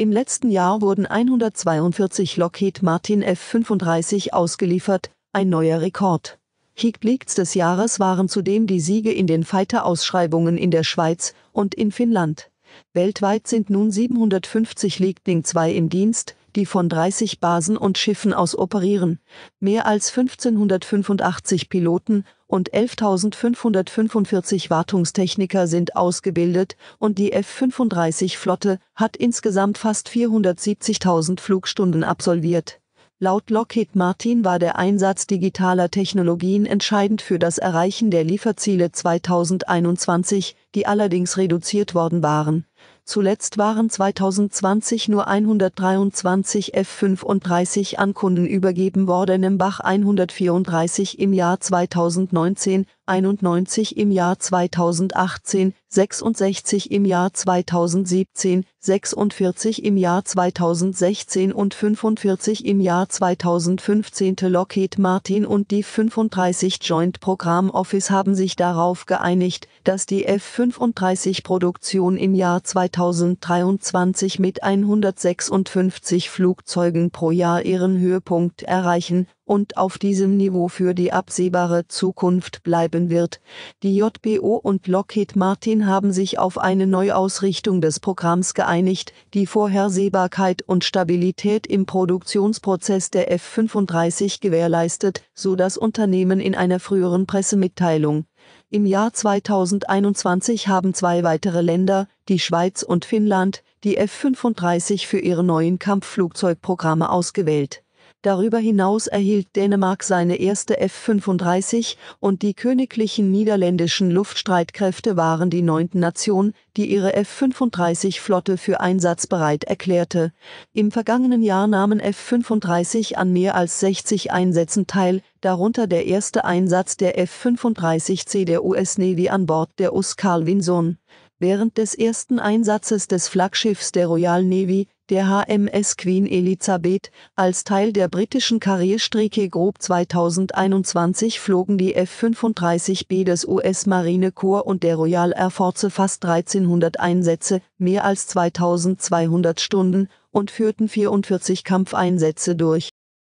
Im letzten Jahr wurden 142 Lockheed Martin F-35 ausgeliefert, ein neuer Rekord. Higbleaks des Jahres waren zudem die Siege in den Fighter-Ausschreibungen in der Schweiz und in Finnland. Weltweit sind nun 750 League 2 im Dienst, die von 30 Basen und Schiffen aus operieren. Mehr als 1585 Piloten und 11.545 Wartungstechniker sind ausgebildet und die F-35-Flotte hat insgesamt fast 470.000 Flugstunden absolviert. Laut Lockheed Martin war der Einsatz digitaler Technologien entscheidend für das Erreichen der Lieferziele 2021, die allerdings reduziert worden waren. Zuletzt waren 2020 nur 123 F35 an Kunden übergeben worden, im Bach 134 im Jahr 2019, 91 im Jahr 2018, 66 im Jahr 2017, 46 im Jahr 2016 und 45 im Jahr 2015. Lockheed Martin und die 35 Joint Program Office haben sich darauf geeinigt, dass die F-35-Produktion im Jahr 2020 2023 mit 156 Flugzeugen pro Jahr ihren Höhepunkt erreichen und auf diesem Niveau für die absehbare Zukunft bleiben wird. Die JBO und Lockheed Martin haben sich auf eine Neuausrichtung des Programms geeinigt, die Vorhersehbarkeit und Stabilität im Produktionsprozess der F-35 gewährleistet, so das Unternehmen in einer früheren Pressemitteilung. Im Jahr 2021 haben zwei weitere Länder, die Schweiz und Finnland, die F-35 für ihre neuen Kampfflugzeugprogramme ausgewählt Darüber hinaus erhielt Dänemark seine erste F-35 und die königlichen niederländischen Luftstreitkräfte waren die neunte Nation, die ihre F-35-Flotte für einsatzbereit erklärte. Im vergangenen Jahr nahmen F-35 an mehr als 60 Einsätzen teil, darunter der erste Einsatz der F-35C der US Navy an Bord der US Carl Vinson. Während des ersten Einsatzes des Flaggschiffs der Royal Navy, der HMS Queen Elizabeth, als Teil der britischen Karrierstrecke Grob 2021 flogen die F-35B des US Marine Corps und der Royal Air Force fast 1300 Einsätze, mehr als 2200 Stunden, und führten 44 Kampfeinsätze durch